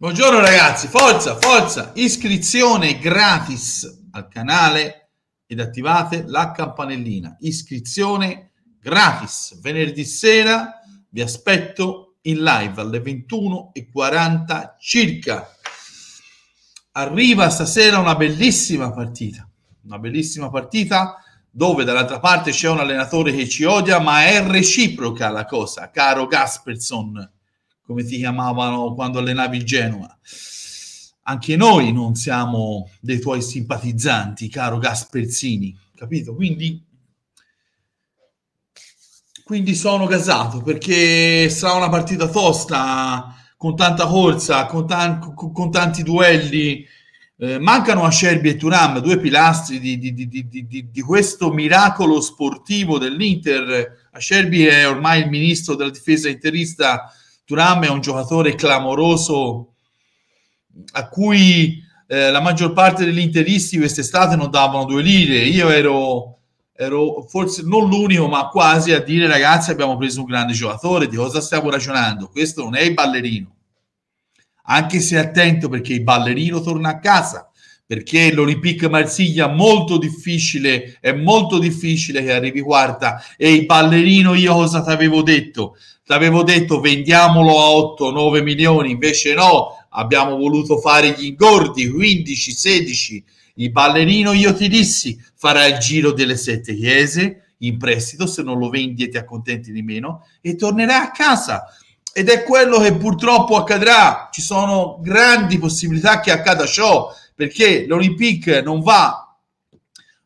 Buongiorno ragazzi, forza, forza, iscrizione gratis al canale ed attivate la campanellina. Iscrizione gratis, venerdì sera vi aspetto in live alle 21.40 circa. Arriva stasera una bellissima partita, una bellissima partita dove dall'altra parte c'è un allenatore che ci odia, ma è reciproca la cosa, caro Gasperson come si chiamavano quando allenavi il Genoa. Anche noi non siamo dei tuoi simpatizzanti, caro Gasperzini, capito? Quindi, quindi sono gasato perché sarà una partita tosta, con tanta corsa, con, tan- con tanti duelli. Eh, mancano Acerbi e Turam, due pilastri di, di, di, di, questo miracolo sportivo dell'Inter. Acerbi è ormai il ministro della difesa interista Turam è un giocatore clamoroso a cui eh, la maggior parte degli interisti quest'estate non davano due lire. Io ero, ero forse non l'unico, ma quasi a dire ragazzi abbiamo preso un grande giocatore, di cosa stiamo ragionando? Questo non è il ballerino. Anche se attento perché il ballerino torna a casa perché l'Olympique Marsiglia molto difficile, è molto difficile che arrivi quarta e il ballerino io cosa ti avevo detto? Ti avevo detto vendiamolo a 8-9 milioni, invece no, abbiamo voluto fare gli ingordi 15-16, il ballerino io ti dissi farà il giro delle sette chiese in prestito, se non lo vendi e ti accontenti di meno e tornerà a casa ed è quello che purtroppo accadrà. Ci sono grandi possibilità che accada ciò perché l'Olympique non va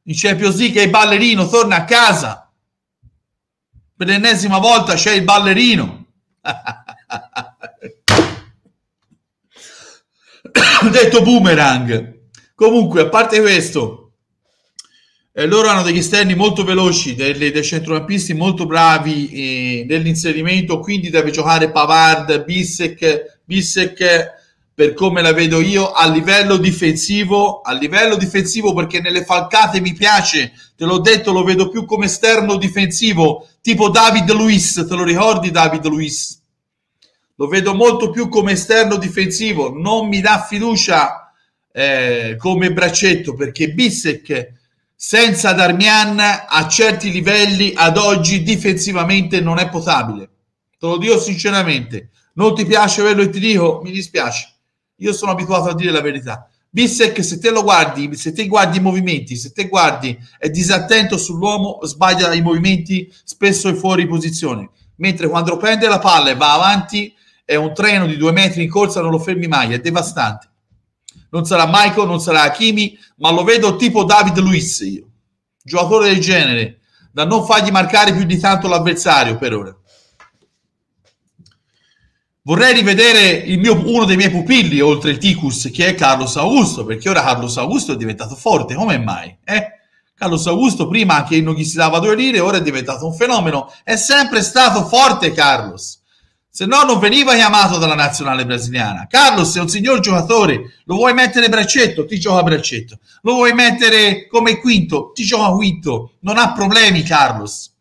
in Champions League è il ballerino, torna a casa. Per l'ennesima volta c'è il ballerino. Ho detto boomerang. Comunque, a parte questo, eh, loro hanno degli esterni molto veloci, delle, dei centrocampisti molto bravi eh, nell'inserimento, quindi deve giocare Pavard, Bissek, Bissek per come la vedo io a livello difensivo, a livello difensivo perché nelle falcate mi piace, te l'ho detto, lo vedo più come esterno difensivo, tipo David Luiz, te lo ricordi David Luiz? Lo vedo molto più come esterno difensivo, non mi dà fiducia eh, come braccetto perché Bissek senza Darmian a certi livelli ad oggi difensivamente non è potabile. Te lo dico sinceramente, non ti piace quello e ti dico, mi dispiace. Io sono abituato a dire la verità. Bissec, se te lo guardi, se te guardi i movimenti, se te guardi è disattento sull'uomo, sbaglia i movimenti, spesso è fuori posizione. Mentre quando prende la palla e va avanti, è un treno di due metri in corsa, non lo fermi mai, è devastante. Non sarà Michael, non sarà Hakimi, ma lo vedo tipo David Luiz Giocatore del genere, da non fargli marcare più di tanto l'avversario per ora. Vorrei rivedere mio, uno dei miei pupilli oltre il Ticus, che è Carlos Augusto, perché ora Carlos Augusto è diventato forte, come mai? Eh? Carlos Augusto prima che non gli si dava due lire, ora è diventato un fenomeno. È sempre stato forte Carlos, se no non veniva chiamato dalla nazionale brasiliana. Carlos è un signor giocatore, lo vuoi mettere braccetto, ti gioca braccetto. Lo vuoi mettere come quinto, ti gioca quinto. Non ha problemi Carlos.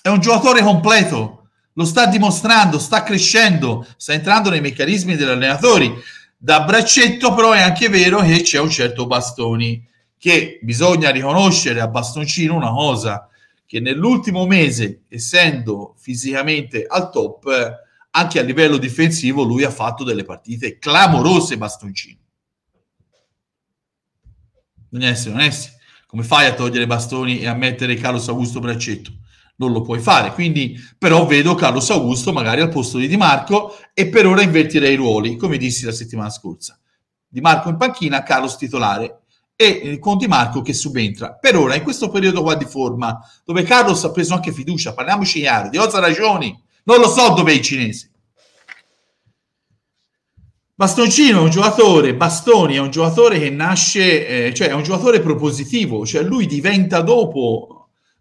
È un giocatore completo lo sta dimostrando, sta crescendo, sta entrando nei meccanismi degli allenatori. Da braccetto però è anche vero che c'è un certo Bastoni, che bisogna riconoscere a Bastoncino una cosa, che nell'ultimo mese, essendo fisicamente al top, anche a livello difensivo lui ha fatto delle partite clamorose Bastoncino. Bisogna essere onesti, come fai a togliere bastoni e a mettere Carlos Augusto Braccetto? non lo puoi fare. Quindi, però, vedo Carlos Augusto magari al posto di Di Marco e per ora invertirei i ruoli, come dissi la settimana scorsa. Di Marco in panchina, Carlos titolare e eh, con Di Marco che subentra. Per ora, in questo periodo qua di forma, dove Carlos ha preso anche fiducia, parliamoci chiaro, di Oza ragioni, non lo so dove i cinesi. Bastoncino è un giocatore, Bastoni è un giocatore che nasce, eh, cioè è un giocatore propositivo, cioè lui diventa dopo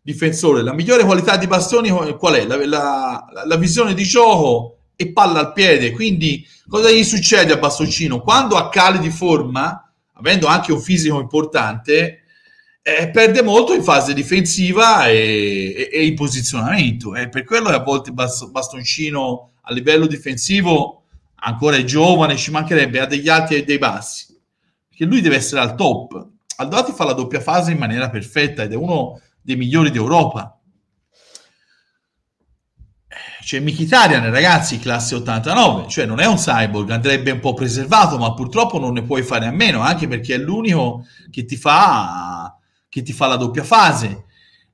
difensore. La migliore qualità di Bastoni qual è? La, la, la, visione di gioco e palla al piede. Quindi cosa gli succede a Bastoncino? Quando a cali di forma, avendo anche un fisico importante, eh, perde molto in fase difensiva e, e, e in posizionamento. È eh. per quello che a volte Bastoncino a livello difensivo ancora è giovane, ci mancherebbe, ha degli alti e dei bassi. Perché lui deve essere al top. Aldati fa la doppia fase in maniera perfetta ed è uno dei migliori d'Europa. C'è Mkhitaryan, ragazzi, classe 89, cioè non è un cyborg, andrebbe un po' preservato, ma purtroppo non ne puoi fare a meno, anche perché è l'unico che ti fa, che ti fa la doppia fase.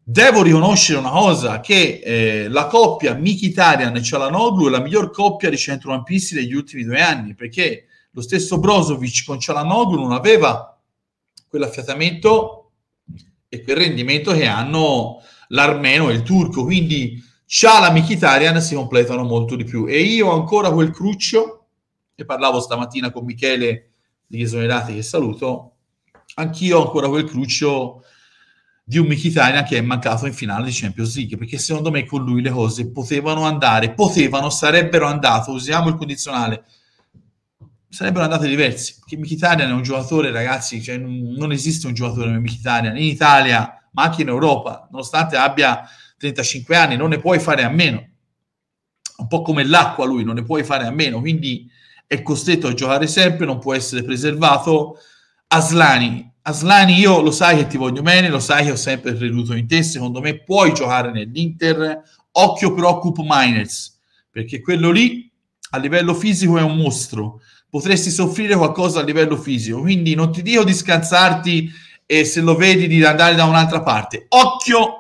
Devo riconoscere una cosa, che eh, la coppia Mkhitaryan e Cialanoglu è la miglior coppia di centrocampisti degli ultimi due anni, perché lo stesso Brozovic con Cialanoglu non aveva quell'affiatamento e quel rendimento che hanno l'armeno e il turco. Quindi Ciala e Mkhitaryan si completano molto di più. E io ancora quel cruccio, e parlavo stamattina con Michele degli esonerati che saluto, anch'io ancora quel cruccio di un Mkhitaryan che è mancato in finale di Champions League, perché secondo me con lui le cose potevano andare, potevano, sarebbero andate, usiamo il condizionale, sarebbero andate diverse. Perché Mkhitaryan è un giocatore, ragazzi, cioè non esiste un giocatore come Mkhitaryan in Italia, ma anche in Europa, nonostante abbia 35 anni, non ne puoi fare a meno. Un po' come l'acqua lui, non ne puoi fare a meno, quindi è costretto a giocare sempre, non può essere preservato. Aslani, Aslani, io lo sai che ti voglio bene, lo sai che ho sempre creduto in te, secondo me puoi giocare nell'Inter, occhio però Cup Miners, perché quello lì a livello fisico è un mostro, potresti soffrire qualcosa a livello fisico. Quindi non ti dico di scansarti e se lo vedi di andare da un'altra parte. Occhio,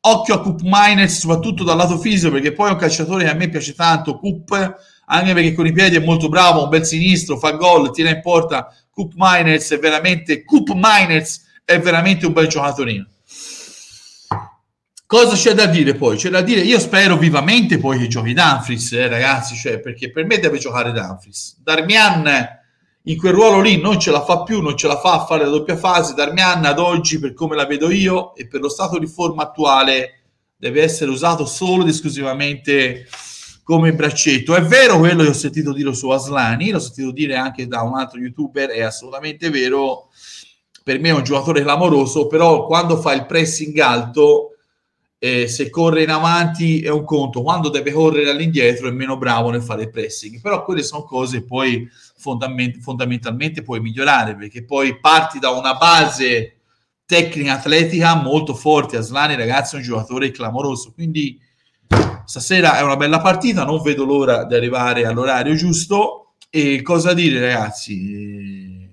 occhio a Cup Miners, soprattutto dal lato fisico, perché poi è un calciatore che a me piace tanto, Cup, anche perché con i piedi è molto bravo, un bel sinistro, fa gol, tira in porta. Cup Miners è veramente, Cup Miners è veramente un bel giocatorino. Cosa c'è da dire poi? C'è da dire, io spero vivamente poi che giochi Danfris, eh, ragazzi, cioè, perché per me deve giocare Danfris. Darmian in quel ruolo lì non ce la fa più, non ce la fa a fare la doppia fase. Darmian ad oggi, per come la vedo io e per lo stato di forma attuale, deve essere usato solo ed esclusivamente come braccetto. È vero quello che ho sentito dire su Aslani, l'ho sentito dire anche da un altro youtuber, è assolutamente vero. Per me è un giocatore clamoroso, però quando fa il pressing alto eh, se corre in avanti è un conto, quando deve correre all'indietro è meno bravo nel fare il pressing, però quelle sono cose che poi fondament- fondamentalmente puoi migliorare perché poi parti da una base tecnica atletica molto forte, Aslani ragazzi è un giocatore clamoroso, quindi stasera è una bella partita, non vedo l'ora di arrivare all'orario giusto e cosa dire ragazzi?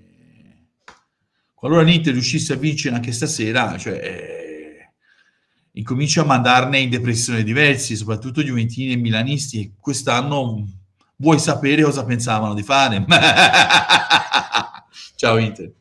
Qualora l'Inter riuscisse a vincere anche stasera, cioè eh, incomincio a mandarne in depressione diversi, soprattutto giuventini e milanisti. Quest'anno vuoi sapere cosa pensavano di fare? Ciao Inter.